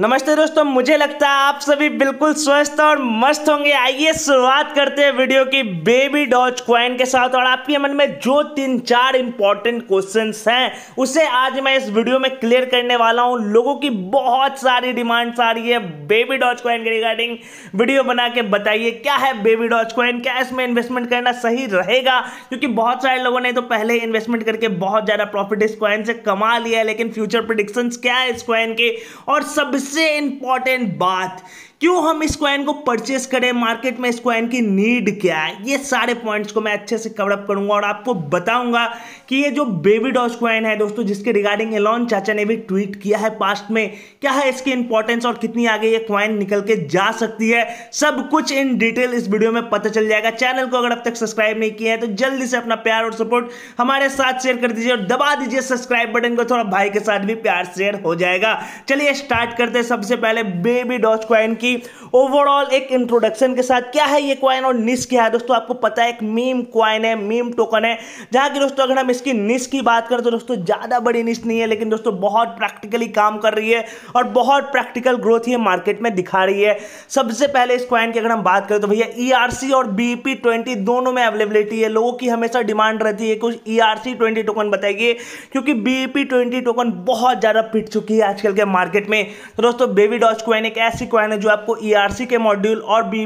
नमस्ते दोस्तों मुझे लगता है आप सभी बिल्कुल स्वस्थ और मस्त होंगे आइए शुरुआत करते हैं वीडियो की बेबी डॉच क्वाइन के साथ और आपके मन में जो तीन चार इंपॉर्टेंट क्वेश्चंस हैं उसे आज मैं इस वीडियो में क्लियर करने वाला हूं लोगों की बहुत सारी डिमांड्स आ रही है बेबी डॉच क्वाइन के रिगार्डिंग वीडियो बना के बताइए क्या है बेबी डॉच क्वाइन क्या इसमें इन्वेस्टमेंट करना सही रहेगा क्योंकि बहुत सारे लोगों ने तो पहले इन्वेस्टमेंट करके बहुत ज़्यादा प्रॉफिट इस क्वाइन से कमा लिया है लेकिन फ्यूचर प्रोडिक्शन क्या है इस क्वाइन के और सब सबसे इंपॉर्टेंट बात क्यों हम इस क्वाइन को परचेस करें मार्केट में इस क्वाइन की नीड क्या है ये सारे पॉइंट्स को मैं अच्छे से कवरअप करूंगा और आपको बताऊंगा कि ये जो बेबी डॉज क्वाइन है दोस्तों जिसके रिगार्डिंग एलॉन चाचा ने भी ट्वीट किया है पास्ट में क्या है इसकी इंपॉर्टेंस और कितनी आगे ये क्वाइन निकल के जा सकती है सब कुछ इन डिटेल इस वीडियो में पता चल जाएगा चैनल को अगर अब तक सब्सक्राइब नहीं किया है तो जल्दी से अपना प्यार और सपोर्ट हमारे साथ शेयर कर दीजिए और दबा दीजिए सब्सक्राइब बटन को थोड़ा भाई के साथ भी प्यार शेयर हो जाएगा चलिए स्टार्ट करते हैं सबसे पहले बेबी डॉज क्वाइन की की ओवरऑल एक इंट्रोडक्शन के साथ क्या है ये क्वाइन और निस क्या है दोस्तों आपको पता है एक मीम क्वाइन है मीम टोकन है जहां की दोस्तों अगर हम इसकी निस की बात करें तो दोस्तों ज़्यादा बड़ी निस नहीं है लेकिन दोस्तों बहुत प्रैक्टिकली काम कर रही है और बहुत प्रैक्टिकल ग्रोथ ये मार्केट में दिखा रही है सबसे पहले इस क्वाइन की अगर हम बात करें तो भैया ई e और बी ट्वेंटी दोनों में अवेलेबिलिटी है लोगों की हमेशा डिमांड रहती है कुछ E R C twenty token बताइए क्योंकि बी ट्वेंटी टोकन बहुत ज़्यादा पिट चुकी है आजकल के मार्केट में तो दोस्तों बेबी डॉच क्वाइन एक ऐसी क्वाइन है जो आपको ई e के मॉड्यूल और बी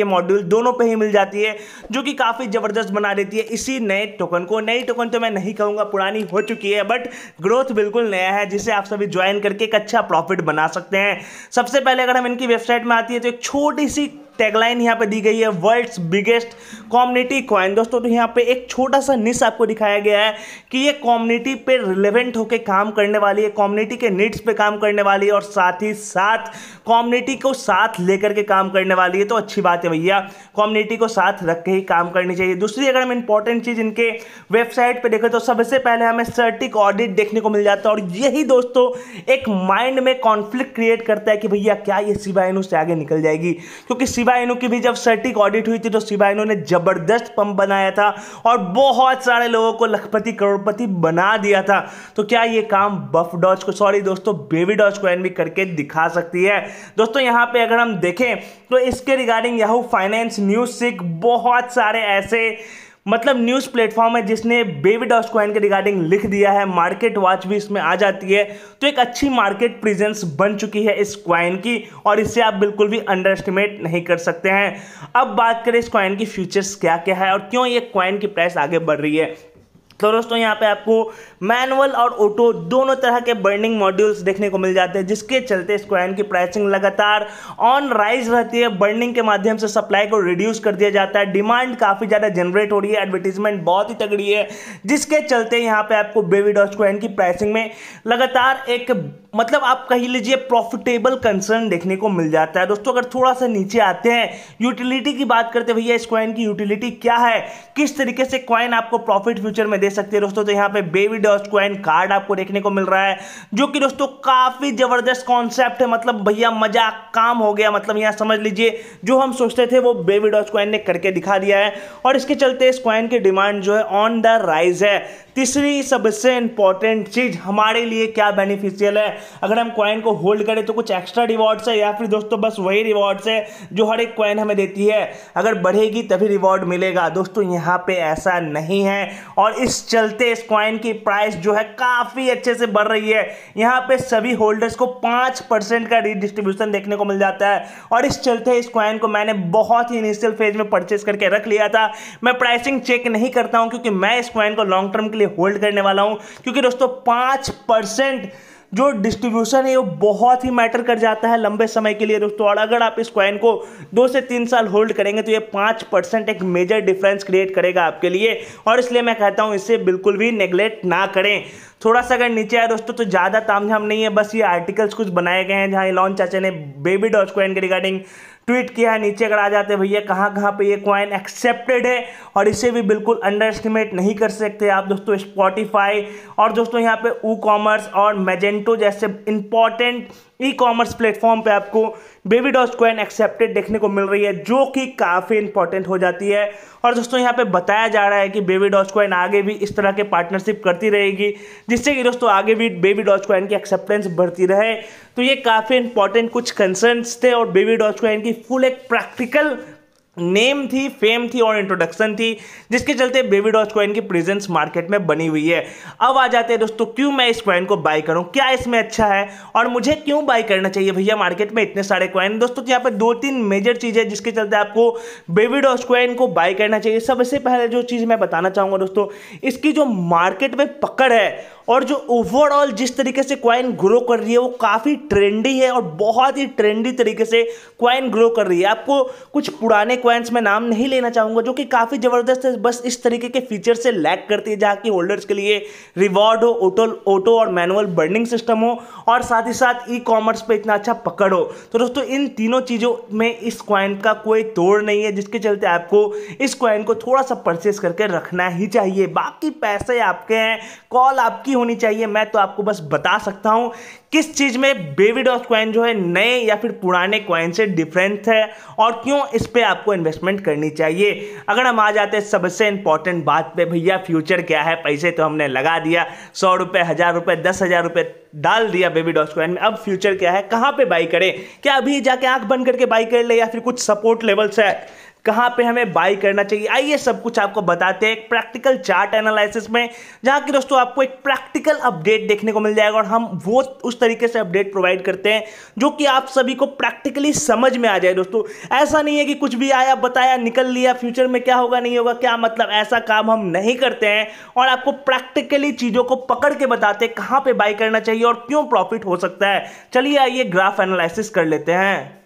के मॉड्यूल दोनों पर ही मिल जाती है जो कि काफ़ी ज़बरदस्त बना देती है इसी नए टोकन को नई टोकन तो मैं नहीं कहूंगा पुरानी हो चुकी है बट ग्रोथ बिल्कुल नया है जिसे आप सभी ज्वाइन करके एक अच्छा प्रॉफिट बना सकते हैं सबसे पहले अगर हम इनकी वेबसाइट में आती है तो एक छोटी सी टैगलाइन यहाँ पे दी गई है वर्ल्ड्स बिगेस्ट कॉम्युनिटी कॉइन दोस्तों तो यहाँ पे एक छोटा सा निश आपको दिखाया गया है कि ये कॉम्युनिटी पे रिलेवेंट होकर काम करने वाली है कॉम्युनिटी के नीड्स पे काम करने वाली है और साथ ही साथ कॉम्युनिटी को साथ लेकर के काम करने वाली है तो अच्छी बात है भैया कॉम्युनिटी को साथ रख के ही काम करनी चाहिए दूसरी अगर हम इंपॉर्टेंट चीज़ इनके वेबसाइट पर देखें तो सबसे पहले हमें सर्टिक ऑडिट देखने को मिल जाता है और यही दोस्तों एक माइंड में कॉन्फ्लिक्ट क्रिएट करता है कि भैया क्या ये सिवाइन उससे आगे निकल जाएगी क्योंकि शिवा शिवा की भी जब सटीक ऑडिट हुई थी तो शिवा ने जबरदस्त पंप बनाया था और बहुत सारे लोगों को लखपति करोड़पति बना दिया था तो क्या ये काम बफ डॉज को सॉरी दोस्तों बेबी डॉज कॉइन भी करके दिखा सकती है दोस्तों यहाँ पे अगर हम देखें तो इसके रिगार्डिंग याहू फाइनेंस न्यूज सिक बहुत सारे ऐसे मतलब न्यूज़ प्लेटफॉर्म है जिसने बेबी डॉस क्वाइन के रिगार्डिंग लिख दिया है मार्केट वॉच भी इसमें आ जाती है तो एक अच्छी मार्केट प्रेजेंस बन चुकी है इस क्वाइन की और इसे आप बिल्कुल भी अंडर एस्टिमेट नहीं कर सकते हैं अब बात करें इस क्वाइन की फ्यूचर्स क्या क्या है और क्यों ये क्वाइन की प्राइस आगे बढ़ रही है तो दोस्तों यहाँ पे आपको मैनुअल और ऑटो दोनों तरह के बर्निंग मॉड्यूल्स देखने को मिल जाते हैं जिसके चलते स्क्वायन की प्राइसिंग लगातार ऑन राइज रहती है बर्निंग के माध्यम से सप्लाई को रिड्यूस कर दिया जाता है डिमांड काफ़ी ज़्यादा जनरेट हो रही है एडवर्टीजमेंट बहुत ही तगड़ी है जिसके चलते यहाँ पे आपको बेबी डॉट स्क्वायन की प्राइसिंग में लगातार एक मतलब आप कही लीजिए प्रॉफिटेबल कंसर्न देखने को मिल जाता है दोस्तों अगर थोड़ा सा नीचे आते हैं यूटिलिटी की बात करते भैया इस क्वाइन की यूटिलिटी क्या है किस तरीके से क्वाइन आपको प्रॉफिट फ्यूचर में दे सकती है दोस्तों तो यहाँ पे बेबी डॉस्ट क्वाइन कार्ड आपको देखने को मिल रहा है जो कि दोस्तों काफ़ी ज़बरदस्त कॉन्सेप्ट है मतलब भैया मज़ा काम हो गया मतलब यहाँ समझ लीजिए जो हम सोचते थे वो बेबी डॉस्ट क्वाइन ने करके दिखा दिया है और इसके चलते इस क्वाइन की डिमांड जो है ऑन द राइज है तीसरी सबसे इंपॉर्टेंट चीज हमारे लिए क्या बेनिफिशियल है अगर हम कॉइन को होल्ड करें तो कुछ एक्स्ट्रा रिवॉर्ड्स है या फिर दोस्तों बस वही रिवॉर्ड्स है जो हर एक कॉइन हमें देती है अगर बढ़ेगी तभी रिवॉर्ड मिलेगा दोस्तों यहाँ पे ऐसा नहीं है और इस चलते इस कॉइन की प्राइस जो है काफ़ी अच्छे से बढ़ रही है यहाँ पे सभी होल्डर्स को पाँच परसेंट का रिडिस्ट्रीब्यूशन देखने को मिल जाता है और इस चलते इस कॉइन को मैंने बहुत ही इनिशियल फेज में परचेज करके रख लिया था मैं प्राइसिंग चेक नहीं करता हूँ क्योंकि मैं इस कॉइन को लॉन्ग टर्म के लिए होल्ड करने वाला हूँ क्योंकि दोस्तों पाँच परसेंट जो डिस्ट्रीब्यूशन है वो बहुत ही मैटर कर जाता है लंबे समय के लिए दोस्तों और अगर आप इस क्वाइन को दो से तीन साल होल्ड करेंगे तो ये पाँच परसेंट एक मेजर डिफरेंस क्रिएट करेगा आपके लिए और इसलिए मैं कहता हूँ इसे बिल्कुल भी नेग्लेक्ट ना करें थोड़ा सा अगर नीचे आया दोस्तों तो ज़्यादा तामझाम नहीं है बस ये आर्टिकल्स कुछ बनाए गए हैं जहाँ लॉन्च चाचा ने बेबी डॉच क्वाइन के रिगार्डिंग ट्वीट किया है नीचे अगर आ जाते भैया कहाँ कहाँ पे ये क्वाइन एक्सेप्टेड है और इसे भी बिल्कुल अंडर एस्टिमेट नहीं कर सकते आप दोस्तों स्पॉटिफाई और दोस्तों यहाँ पे ऊ कॉमर्स और मेजेंटो जैसे इंपॉर्टेंट ई कॉमर्स प्लेटफॉर्म पे आपको बेबी डॉस कॉइन एक्सेप्टेड देखने को मिल रही है जो कि काफ़ी इंपॉर्टेंट हो जाती है और दोस्तों यहाँ पे बताया जा रहा है कि बेबी डॉस कॉइन आगे भी इस तरह के पार्टनरशिप करती रहेगी जिससे कि दोस्तों आगे भी बेबी डॉस कॉइन की एक्सेप्टेंस बढ़ती रहे तो ये काफ़ी इंपॉर्टेंट कुछ कंसर्नस थे और बेबी डॉस कॉइन की की फुल एक प्रैक्टिकल नेम थी फेम थी और इंट्रोडक्शन थी जिसके चलते बेबी डॉज कॉइन की प्रेजेंस मार्केट में बनी हुई है अब आ जाते हैं दोस्तों क्यों मैं इस कॉइन को बाय करूं क्या इसमें अच्छा है और मुझे क्यों बाय करना चाहिए भैया मार्केट में इतने सारे कॉइन दोस्तों तो यहाँ पर दो तीन मेजर चीज है जिसके चलते आपको बेबी डॉज कॉइन को बाय करना चाहिए सबसे पहले जो चीज़ मैं बताना चाहूँगा दोस्तों इसकी जो मार्केट में पकड़ है और जो ओवरऑल जिस तरीके से क्वाइन ग्रो कर रही है वो काफ़ी ट्रेंडी है और बहुत ही ट्रेंडी तरीके से क्वाइन ग्रो कर रही है आपको कुछ पुराने क्वाइंस में नाम नहीं लेना चाहूँगा जो कि काफ़ी ज़बरदस्त है बस इस तरीके के फीचर से लैक करती है जहाँ की होल्डर्स के लिए रिवॉर्ड हो ऑटो ऑटो और मैनुअल बर्निंग सिस्टम हो और साथ ही साथ ई कॉमर्स पर इतना अच्छा पकड़ हो तो दोस्तों इन तीनों चीज़ों में इस क्वाइन का कोई तोड़ नहीं है जिसके चलते आपको इस क्वाइन को थोड़ा सा परचेस करके रखना ही चाहिए बाकी पैसे आपके हैं कॉल आपकी होनी चाहिए मैं तो आपको बस बता सकता हूँ किस चीज़ में बेबी डॉस कॉइन जो है नए या फिर पुराने कॉइन से डिफरेंट है और क्यों इस पर आपको इन्वेस्टमेंट करनी चाहिए अगर हम आ जाते हैं सबसे इंपॉर्टेंट बात पे भैया फ्यूचर क्या है पैसे तो हमने लगा दिया सौ रुपये हज़ार रुपये दस हज़ार रुपये डाल दिया बेबी डॉस कॉइन में अब फ्यूचर क्या है कहाँ पे बाई करें क्या अभी जाके आंख बंद करके बाई कर ले या फिर कुछ सपोर्ट लेवल्स है कहाँ पे हमें बाई करना चाहिए आइए सब कुछ आपको बताते हैं एक प्रैक्टिकल चार्ट एनालिसिस में जहाँ की दोस्तों आपको एक प्रैक्टिकल अपडेट देखने को मिल जाएगा और हम वो उस तरीके से अपडेट प्रोवाइड करते हैं जो कि आप सभी को प्रैक्टिकली समझ में आ जाए दोस्तों ऐसा नहीं है कि कुछ भी आया बताया निकल लिया फ्यूचर में क्या होगा नहीं होगा क्या मतलब ऐसा काम हम नहीं करते हैं और आपको प्रैक्टिकली चीज़ों को पकड़ के बताते हैं कहाँ पर बाई करना चाहिए और क्यों प्रॉफिट हो सकता है चलिए आइए ग्राफ एनालिसिस कर लेते हैं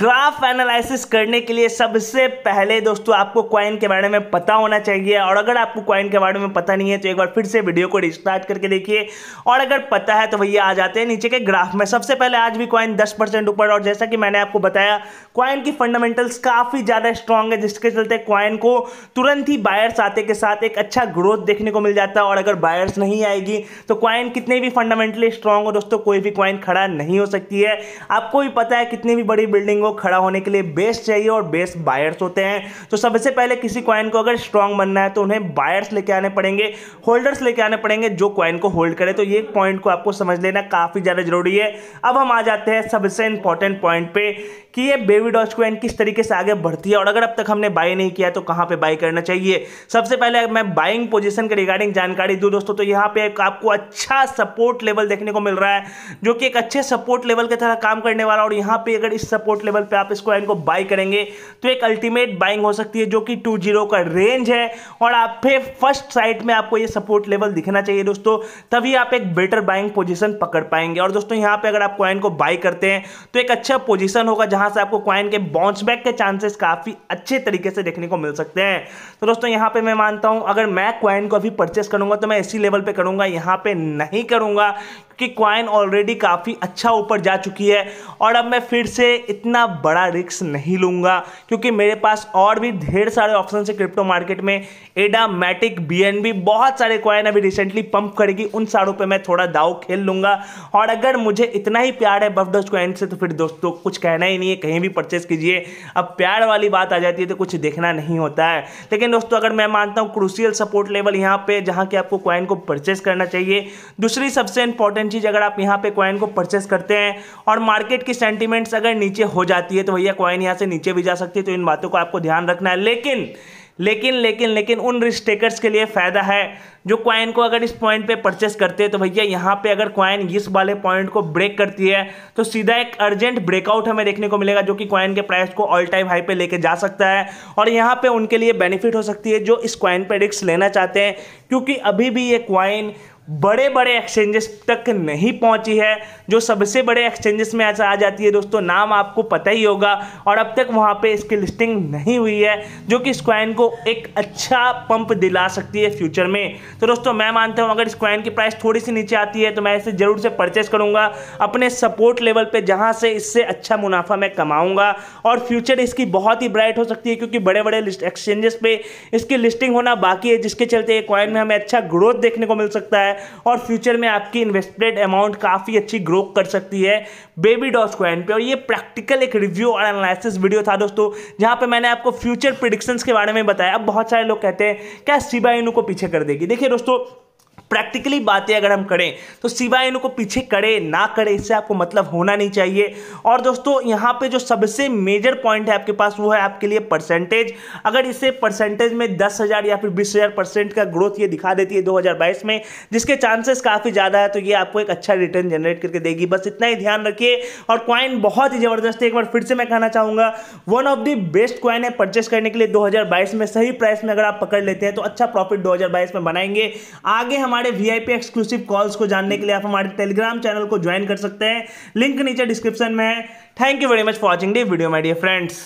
ग्राफ एनालिसिस करने के लिए सबसे पहले दोस्तों आपको क्वाइन के बारे में पता होना चाहिए और अगर आपको क्वाइन के बारे में पता नहीं है तो एक बार फिर से वीडियो को रिस्टार्ट करके देखिए और अगर पता है तो भैया आ जाते हैं नीचे के ग्राफ में सबसे पहले आज भी क्वाइन दस ऊपर और जैसा कि मैंने आपको बताया क्वाइन की फंडामेंटल्स काफ़ी ज़्यादा स्ट्रांग है जिसके चलते क्वाइन को तुरंत ही बायर्स आते के साथ एक अच्छा ग्रोथ देखने को मिल जाता है और अगर बायर्स नहीं आएगी तो क्वाइन कितने भी फंडामेंटली स्ट्रांग हो दोस्तों कोई भी क्वाइन खड़ा नहीं हो सकती है आपको भी पता है कितनी भी बड़ी बिल्डिंग को खड़ा होने के लिए बेस्ट चाहिए और बेस्ट बायर्स होते हैं तो सबसे पहले किसी क्वाइन को अगर स्ट्रांग बनना है तो उन्हें बायर्स लेके आने पड़ेंगे होल्डर्स लेके आने पड़ेंगे जो क्वाइन को होल्ड करे तो ये पॉइंट को आपको समझ लेना काफ़ी ज़्यादा जरूरी है अब हम आ जाते हैं सबसे इंपॉर्टेंट पॉइंट पे कि ये बेबी डॉज कोइन किस तरीके से आगे बढ़ती है और अगर अब तक हमने बाई नहीं किया तो कहाँ पे बाई करना चाहिए सबसे पहले मैं बाइंग पोजीशन के रिगार्डिंग जानकारी दूँ दोस्तों तो यहाँ पे एक आपको अच्छा सपोर्ट लेवल देखने को मिल रहा है जो कि एक अच्छे सपोर्ट लेवल के तरह काम करने वाला और यहाँ पर अगर इस सपोर्ट लेवल पर आप इस कॉइन को बाई करेंगे तो एक अल्टीमेट बाइंग हो सकती है जो कि टू का रेंज है और आप फिर फर्स्ट साइड में आपको ये सपोर्ट लेवल दिखना चाहिए दोस्तों तभी आप एक बेटर बाइंग पोजिशन पकड़ पाएंगे और दोस्तों यहाँ पर अगर आप कॉइन को बाई करते हैं तो एक अच्छा पोजिशन होगा जहां से आपको क्वाइन के बाउंस बैक के चांसेस काफ़ी अच्छे तरीके से देखने को मिल सकते हैं तो दोस्तों यहां पे मैं मानता हूं अगर मैं क्वाइन को अभी परचेस करूंगा तो मैं इसी लेवल पे करूंगा यहां पे नहीं करूंगा कि क्वाइन ऑलरेडी काफ़ी अच्छा ऊपर जा चुकी है और अब मैं फिर से इतना बड़ा रिक्स नहीं लूँगा क्योंकि मेरे पास और भी ढेर सारे ऑप्शन है क्रिप्टो मार्केट में एडा मैटिक बी बहुत सारे क्वाइन अभी रिसेंटली पंप करेगी उन सारों पर मैं थोड़ा दाव खेल लूँगा और अगर मुझे इतना ही प्यार है बफ क्वाइन से तो फिर दोस्तों कुछ कहना ही नहीं है कहीं भी परचेस कीजिए अब प्यार वाली बात आ जाती है तो कुछ देखना नहीं होता है लेकिन दोस्तों अगर मैं मानता हूँ क्रूसियल सपोर्ट लेवल यहाँ पे जहाँ कि आपको क्वाइन को परचेस करना चाहिए दूसरी सबसे इंपॉर्टेंट सेम चीज़ अगर आप यहाँ पे क्वाइन को परचेस करते हैं और मार्केट की सेंटिमेंट्स अगर नीचे हो जाती है तो भैया क्वाइन यहाँ से नीचे भी जा सकती है तो इन बातों को आपको ध्यान रखना है लेकिन लेकिन लेकिन लेकिन उन रिस्क टेकर्स के लिए फ़ायदा है जो क्वाइन को अगर इस पॉइंट पे परचेस करते हैं तो भैया यहाँ पे अगर क्वाइन इस वाले पॉइंट को ब्रेक करती है तो सीधा एक अर्जेंट ब्रेकआउट हमें देखने को मिलेगा जो कि क्वाइन के प्राइस को ऑल टाइम हाई पे लेके जा सकता है और यहाँ पे उनके लिए बेनिफिट हो सकती है जो इस क्वाइन पे रिक्स लेना चाहते हैं क्योंकि अभी भी ये क्वाइन बड़े बड़े एक्सचेंजेस तक नहीं पहुंची है जो सबसे बड़े एक्सचेंजेस में ऐसा आ जाती है दोस्तों नाम आपको पता ही होगा और अब तक वहां पे इसकी लिस्टिंग नहीं हुई है जो कि इस क्वाइन को एक अच्छा पंप दिला सकती है फ्यूचर में तो दोस्तों मैं मानता हूँ अगर इस क्वाइन की प्राइस थोड़ी सी नीचे आती है तो मैं इसे ज़रूर से परचेस करूँगा अपने सपोर्ट लेवल पर जहाँ से इससे अच्छा मुनाफा मैं कमाऊँगा और फ्यूचर इसकी बहुत ही ब्राइट हो सकती है क्योंकि बड़े बड़े एक्सचेंजेस पर इसकी लिस्टिंग होना बाकी है जिसके चलते क्वाइन में हमें अच्छा ग्रोथ देखने को मिल सकता है और फ्यूचर में आपकी इन्वेस्टमेंट अमाउंट काफ़ी अच्छी ग्रो कर सकती है बेबी डॉट कॉइन पर और ये प्रैक्टिकल एक रिव्यू और एनालिसिस वीडियो था दोस्तों जहाँ पर मैंने आपको फ्यूचर प्रिडिक्शंस के बारे में बताया अब बहुत सारे लोग कहते हैं क्या सीबाइन को पीछे कर देगी देखिए दोस्तों प्रैक्टिकली बातें अगर हम करें तो सिवाय इनको पीछे करे ना करे इससे आपको मतलब होना नहीं चाहिए और दोस्तों यहाँ पे जो सबसे मेजर पॉइंट है आपके पास वो है आपके लिए परसेंटेज अगर इसे परसेंटेज में दस हज़ार या फिर बीस हज़ार परसेंट का ग्रोथ ये दिखा देती है 2022 में जिसके चांसेस काफ़ी ज़्यादा है तो ये आपको एक अच्छा रिटर्न जनरेट करके देगी बस इतना ही ध्यान रखिए और क्वाइन बहुत ही ज़बरदस्त है एक बार फिर से मैं कहना चाहूँगा one of the best coin है परचेस करने के लिए दो में सही प्राइस में अगर आप पकड़ लेते हैं तो अच्छा प्रॉफिट दो में बनाएंगे आगे हमारे हमारे वीआईपी एक्सक्लूसिव कॉल्स को जानने के लिए आप हमारे टेलीग्राम चैनल को ज्वाइन कर सकते हैं लिंक नीचे डिस्क्रिप्शन में है thank you very much for watching the video my dear friends